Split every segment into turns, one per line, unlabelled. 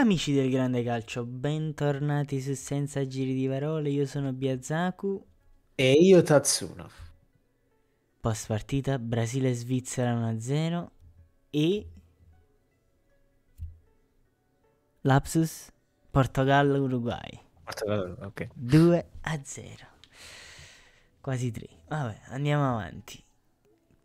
Amici del grande calcio, bentornati su Senza Giri di Parole, io sono Biazaku e io
Tatsuno.
Post partita Brasile-Svizzera 1-0 e... Lapsus Portogallo-Uruguay. Portogallo, ok. 2-0. Quasi 3. Vabbè, andiamo avanti.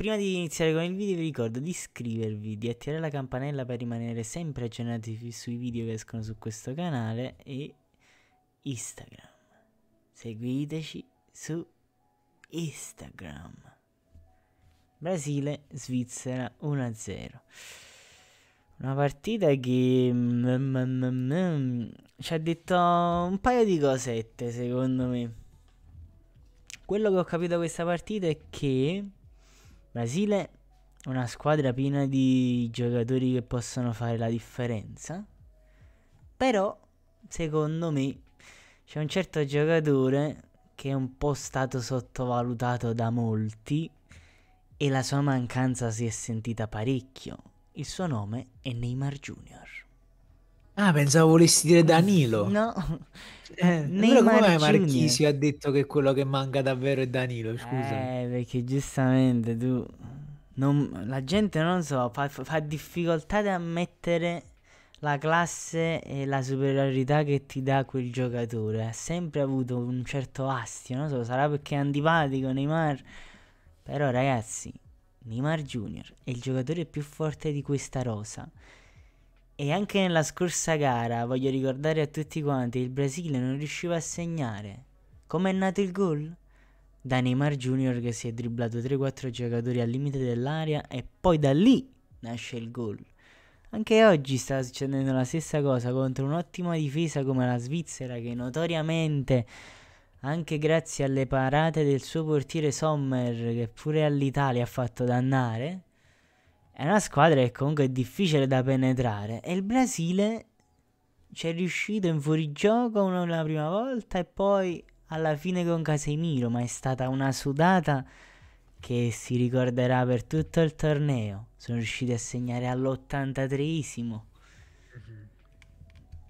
Prima di iniziare con il video vi ricordo di iscrivervi, di attivare la campanella per rimanere sempre aggiornati sui video che escono su questo canale e Instagram. Seguiteci su Instagram. Brasile, Svizzera 1-0. Una partita che mm mm, mm, mm, mm, ci ha detto un paio di cosette secondo me. Quello che ho capito da questa partita è che Brasile è una squadra piena di giocatori che possono fare la differenza. Però, secondo me, c'è un certo giocatore che è un po' stato sottovalutato da molti e la sua mancanza si è sentita parecchio. Il suo nome è Neymar
Jr. Ah, pensavo volessi dire Danilo.
No. Eh, come mai Marchisio
ha detto che quello che manca davvero è Danilo, scusa. Eh, perché
giustamente tu... Non, la gente, non so, fa, fa difficoltà ad ammettere la classe e la superiorità che ti dà quel giocatore. Ha sempre avuto un certo astio, non so, sarà perché è antipatico Neymar. Però ragazzi, Neymar Junior è il giocatore più forte di questa rosa e anche nella scorsa gara, voglio ricordare a tutti quanti, il Brasile non riusciva a segnare. Come è nato il gol? Da Neymar Junior che si è dribblato 3-4 giocatori al limite dell'area e poi da lì nasce il gol. Anche oggi sta succedendo la stessa cosa contro un'ottima difesa come la Svizzera che notoriamente, anche grazie alle parate del suo portiere Sommer che pure all'Italia ha fatto dannare, è una squadra che comunque è difficile da penetrare. E il Brasile ci è riuscito in fuorigioco una, la prima volta e poi alla fine con Casemiro, ma è stata una sudata che si ricorderà per tutto il torneo. Sono riusciti a segnare all'83esimo.
Mhm.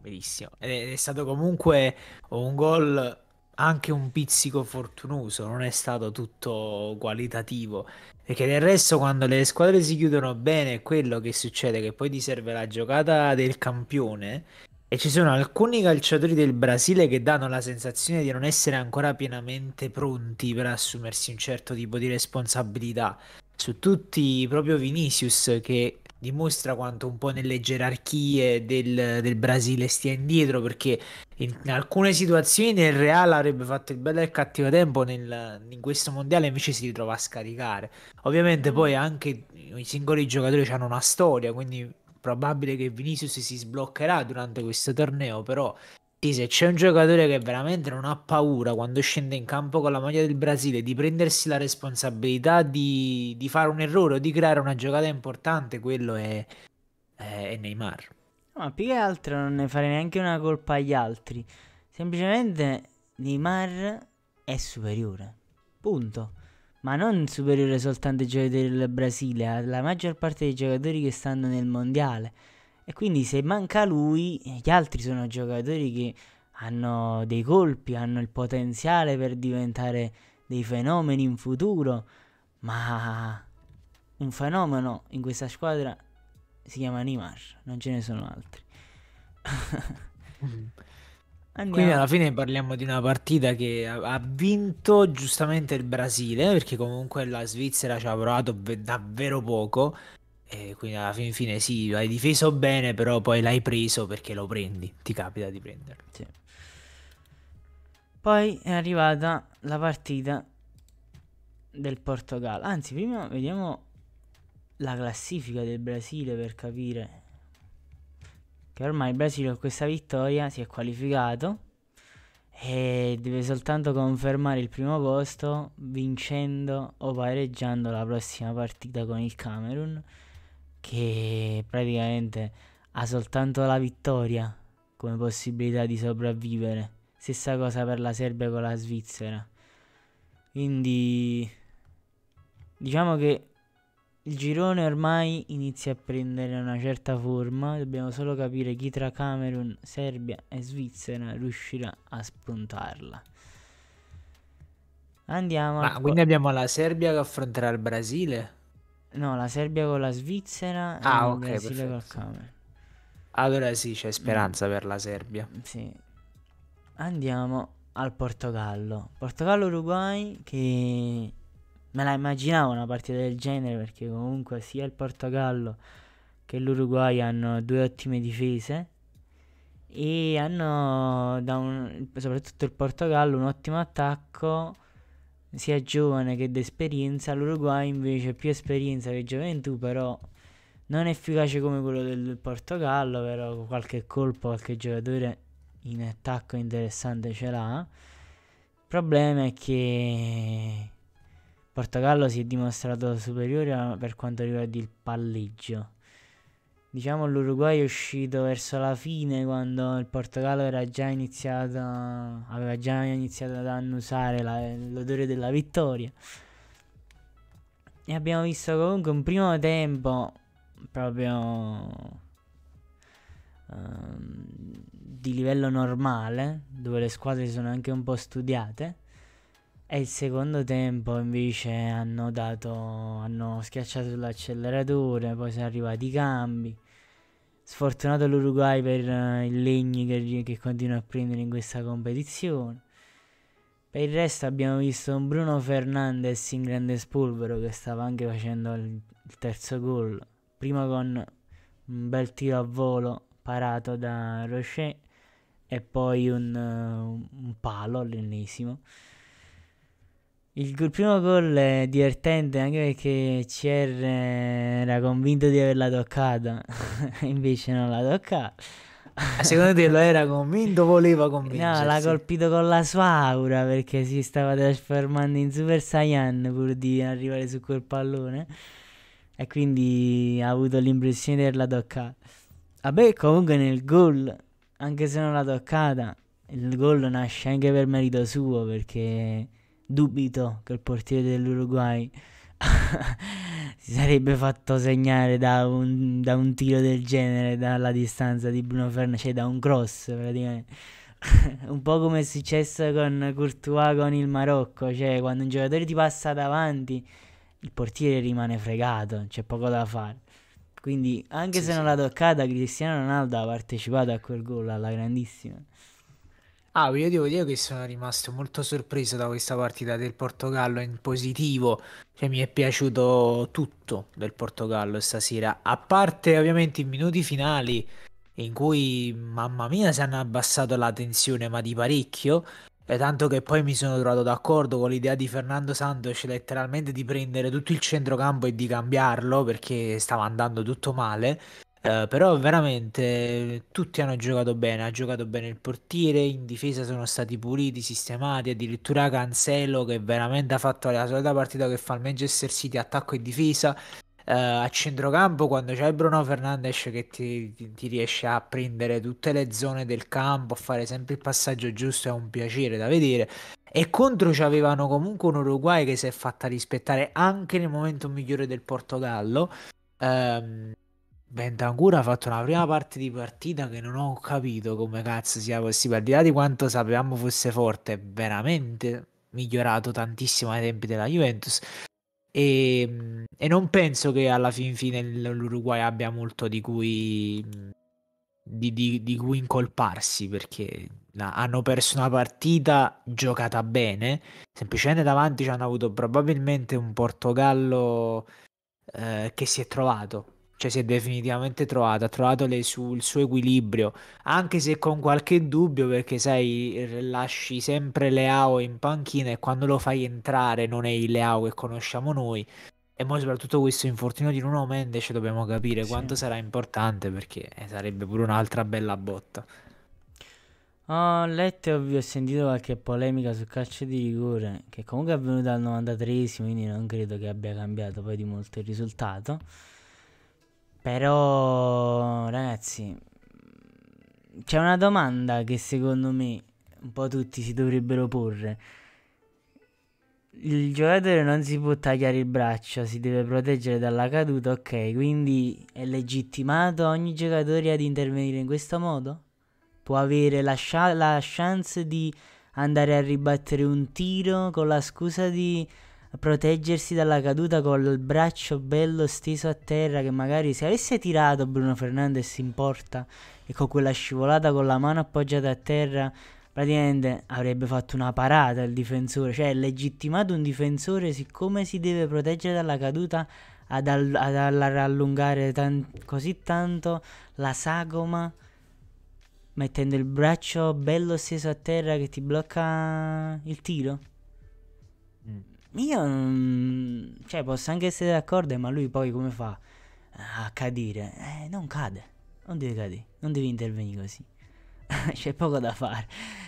Benissimo. Ed è stato comunque un gol anche un pizzico fortunoso, non è stato tutto qualitativo. Perché del resto, quando le squadre si chiudono bene, quello che succede: è che poi ti serve la giocata del campione. E ci sono alcuni calciatori del Brasile che danno la sensazione di non essere ancora pienamente pronti per assumersi un certo tipo di responsabilità. Su tutti, proprio Vinicius, che dimostra quanto un po' nelle gerarchie del, del Brasile stia indietro perché in, in alcune situazioni il Real avrebbe fatto il bello e il cattivo tempo nel, in questo mondiale invece si ritrova a scaricare ovviamente mm. poi anche i singoli giocatori hanno una storia quindi probabile che Vinicius si sbloccherà durante questo torneo però se c'è un giocatore che veramente non ha paura quando scende in campo con la maglia del Brasile di prendersi la responsabilità di, di fare un errore o di creare una giocata importante, quello è, è, è Neymar. Ma più che altro non ne fare neanche una colpa agli altri. Semplicemente
Neymar è superiore. Punto. Ma non superiore soltanto ai giocatori del Brasile, alla eh. maggior parte dei giocatori che stanno nel mondiale e quindi se manca lui, gli altri sono giocatori che hanno dei colpi, hanno il potenziale per diventare dei fenomeni in futuro, ma un fenomeno in questa squadra si chiama Neymar, non
ce ne sono altri.
Mm. Andiamo. Quindi alla fine
parliamo di una partita che ha vinto giustamente il Brasile, perché comunque la Svizzera ci ha provato davvero poco, e quindi alla fin fine sì, l'hai difeso bene, però poi l'hai preso perché lo prendi, ti capita di prenderlo. Sì.
Poi è arrivata la partita del Portogallo. Anzi, prima vediamo la classifica del Brasile per capire che ormai il Brasile con questa vittoria si è qualificato e deve soltanto confermare il primo posto vincendo o pareggiando la prossima partita con il Camerun che praticamente ha soltanto la vittoria come possibilità di sopravvivere. Stessa cosa per la Serbia con la Svizzera. Quindi diciamo che il girone ormai inizia a prendere una certa forma, dobbiamo solo capire chi tra Camerun, Serbia e Svizzera riuscirà a spuntarla. Andiamo. Ma quindi
abbiamo la Serbia che affronterà il Brasile?
No, la Serbia con la
Svizzera ah, e okay, Brasile col Camerun. Allora sì, c'è mm. speranza mm. per la Serbia. Sì.
Andiamo al Portogallo. Portogallo-Uruguay che me la immaginavo una partita del genere perché comunque sia il Portogallo che l'Uruguay hanno due ottime difese e hanno un, soprattutto il Portogallo un ottimo attacco sia giovane che d'esperienza, l'Uruguay invece ha più esperienza che gioventù, però non efficace come quello del Portogallo, però qualche colpo, qualche giocatore in attacco interessante ce l'ha. Il problema è che Portogallo si è dimostrato superiore per quanto riguarda il palleggio. Diciamo l'Uruguay è uscito verso la fine quando il Portogallo era già iniziato, aveva già iniziato ad annusare la, l'odore della vittoria. E abbiamo visto comunque un primo tempo proprio um, di livello normale, dove le squadre si sono anche un po' studiate. E il secondo tempo invece hanno dato, hanno schiacciato sull'acceleratore. poi sono arrivati i cambi. Sfortunato l'Uruguay per uh, il legno che, che continua a prendere in questa competizione. Per il resto abbiamo visto un Bruno Fernandez in grande spolvero che stava anche facendo il, il terzo gol. Prima con un bel tiro a volo parato da Rocher e poi un, uh, un palo all'ennesimo. Il, primo gol è divertente anche perché CR eh, era convinto di averla toccata, invece non l'ha toccata. Eh, secondo te lo era convinto? Voleva convincersi? No, l'ha colpito con la sua aura perché si stava trasformando in Super Saiyan pur di arrivare su quel pallone. E quindi ha avuto l'impressione di averla toccata. Vabbè, comunque nel gol, anche se non l'ha toccata, il gol nasce anche per merito suo perché dubito che il portiere dell'Uruguay si sarebbe fatto segnare da un, da un, tiro del genere dalla distanza di Bruno Fernandes, cioè da un cross praticamente. un po' come è successo con Courtois con il Marocco, cioè quando un giocatore ti passa davanti il portiere rimane fregato, c'è poco da fare. Quindi anche sì, se non l'ha toccata Cristiano
Ronaldo ha partecipato a quel gol alla grandissima. Ah, io devo dire che sono rimasto molto sorpreso da questa partita del Portogallo in positivo, cioè mi è piaciuto tutto del Portogallo stasera, a parte ovviamente i minuti finali in cui, mamma mia, si hanno abbassato la tensione, ma di parecchio, e tanto che poi mi sono trovato d'accordo con l'idea di Fernando Santos letteralmente di prendere tutto il centrocampo e di cambiarlo perché stava andando tutto male. Eh, però veramente eh, tutti hanno giocato bene, ha giocato bene il portiere, in difesa sono stati puliti, sistemati, addirittura Cancelo che veramente ha fatto la solita partita che fa il Manchester City attacco e difesa. Eh, a centrocampo quando c'è Bruno Fernandes che ti, ti, ti, riesce a prendere tutte le zone del campo, a fare sempre il passaggio giusto, è un piacere da vedere. E contro c'avevano comunque un Uruguay che si è fatta rispettare anche nel momento migliore del Portogallo. Um, Bentancur ha fatto una prima parte di partita che non ho capito come cazzo sia possibile. Al di là di quanto sapevamo fosse forte, è veramente migliorato tantissimo ai tempi della Juventus. E, mm, e non penso che alla fin fine l'Uruguay abbia molto di cui, mm, di, di, di cui incolparsi perché hanno perso una partita giocata bene. Semplicemente davanti ci hanno avuto probabilmente un Portogallo eh, che si è trovato cioè si è definitivamente trovato, ha trovato le su- il suo equilibrio, anche se con qualche dubbio perché sai, lasci sempre Leao in panchina e quando lo fai entrare non è il Leao che conosciamo noi. E poi soprattutto questo infortunio di Nuno Mendes cioè, dobbiamo capire sì. quanto sarà importante perché eh, sarebbe pure un'altra bella botta. Ah, ho letto e ho sentito
qualche polemica sul calcio di rigore che comunque è avvenuta al 93 quindi non credo che abbia cambiato poi di molto il risultato. Però, ragazzi, c'è una domanda che secondo me un po' tutti si dovrebbero porre. Il giocatore non si può tagliare il braccio, si deve proteggere dalla caduta, ok, quindi è legittimato ogni giocatore ad intervenire in questo modo? Può avere la, la chance di andare a ribattere un tiro con la scusa di proteggersi dalla caduta con il braccio bello steso a terra che magari se avesse tirato Bruno Fernandes in porta e con quella scivolata con la mano appoggiata a terra praticamente avrebbe fatto una parata il difensore, cioè legittimato un difensore siccome si deve proteggere dalla caduta ad, all- ad allungare tan- così tanto la sagoma mettendo il braccio bello steso a terra che ti blocca il tiro. Io, mm, cioè, posso anche essere d'accordo, ma lui poi come fa a cadere? Eh, non cade, non devi cadere, non devi intervenire così. C'è poco da fare.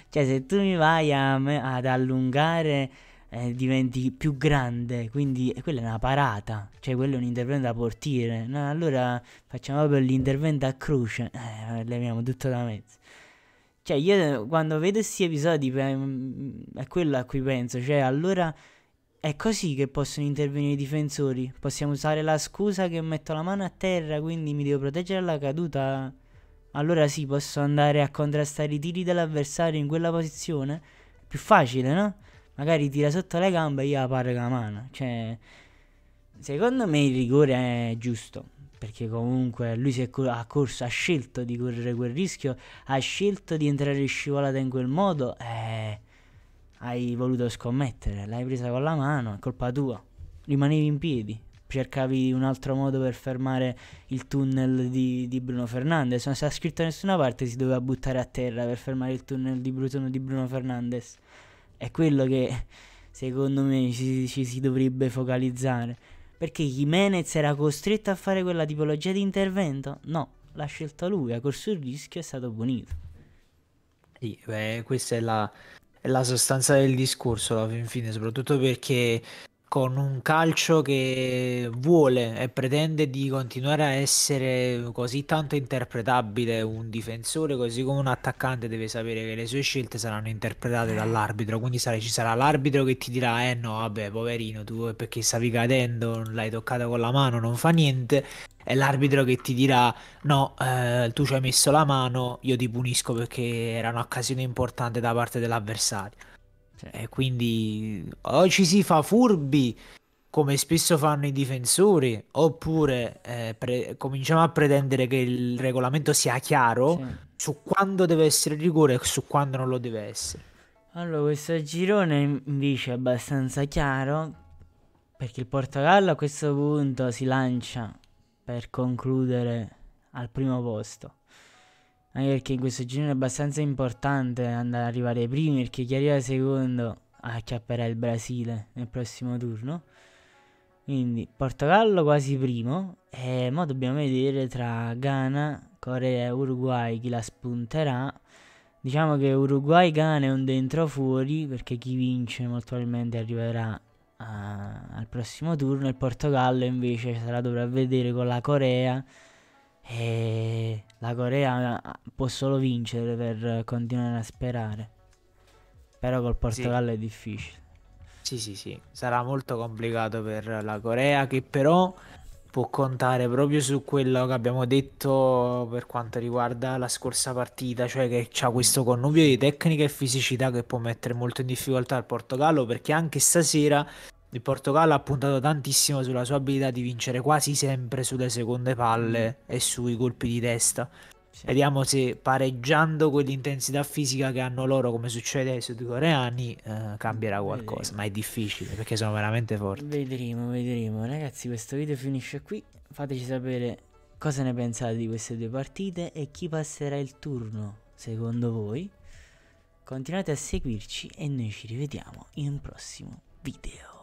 Cioè, se tu mi vai a, ad allungare, eh, diventi più grande, quindi eh, quella è una parata, cioè quello è un intervento da portiere. No, allora facciamo proprio l'intervento a croce, eh, leviamo tutto da mezzo. Cioè, io eh, quando vedo questi episodi mm, è quello a cui penso, cioè allora è così che possono intervenire i difensori. Possiamo usare la scusa che metto la mano a terra, quindi mi devo proteggere dalla caduta. Allora sì, posso andare a contrastare i tiri dell'avversario in quella posizione. Più facile, no? Magari tira sotto le gambe e io la la mano. Cioè, secondo me il rigore è giusto. Perché comunque lui si è ha corso, ha scelto di correre quel rischio, ha scelto di entrare in scivolata in quel modo. Eh hai voluto scommettere, l'hai presa con la mano, è colpa tua. Rimanevi in piedi, cercavi un altro modo per fermare il tunnel di, di Bruno Fernandez. Non si è scritto da nessuna parte, si doveva buttare a terra per fermare il tunnel di Bruno, di Bruno Fernandes. È quello che secondo me ci, ci si dovrebbe focalizzare. Perché Jimenez era costretto a fare quella tipologia di intervento? No, l'ha scelto lui, ha
corso il rischio e è stato punito. Sì, beh, questa è la, è la sostanza del discorso alla fin fine, soprattutto perché con un calcio che vuole e pretende di continuare a essere così tanto interpretabile un difensore, così come un attaccante deve sapere che le sue scelte saranno interpretate dall'arbitro, quindi ci sarà l'arbitro che ti dirà "Eh no, vabbè, poverino, tu perché stavi cadendo, l'hai toccata con la mano, non fa niente" è l'arbitro che ti dirà no, eh, tu ci hai messo la mano, io ti punisco perché era un'occasione importante da parte dell'avversario. Eh, quindi o ci si fa furbi come spesso fanno i difensori, oppure eh, pre- cominciamo a pretendere che il regolamento sia chiaro sì. su quando deve essere rigore e su quando non lo deve essere.
Allora, questo girone invece è abbastanza chiaro perché il Portogallo a questo punto si lancia per concludere al primo posto. Anche perché in questo giro è abbastanza importante andare ad arrivare ai primi, perché chi arriva secondo acchiapperà il Brasile nel prossimo turno. Quindi Portogallo quasi primo e mo dobbiamo vedere tra Ghana, Corea e Uruguay chi la spunterà. Diciamo che Uruguay-Ghana è un dentro fuori perché chi vince molto probabilmente arriverà al prossimo turno. Il Portogallo invece sarà la dovrà vedere con la Corea. E la Corea eh, può solo vincere per continuare a sperare. Però col
Portogallo sì. è difficile. Sì, sì, sì, sarà molto complicato per la Corea che però può contare proprio su quello che abbiamo detto per quanto riguarda la scorsa partita, cioè che c'ha questo connubio di tecnica e fisicità che può mettere molto in difficoltà il Portogallo perché anche stasera il Portogallo ha puntato tantissimo sulla sua abilità di vincere quasi sempre sulle seconde palle mm. e sui colpi di testa. Sì. Vediamo se pareggiando quell'intensità fisica che hanno loro, come succede ai sudcoreani, eh, cambierà qualcosa. Vedremo. Ma è difficile perché sono veramente forti. Vedremo, vedremo. Ragazzi,
questo video finisce qui. Fateci sapere cosa ne pensate di queste due partite e chi passerà il turno secondo voi. Continuate a seguirci e noi ci rivediamo in un prossimo video.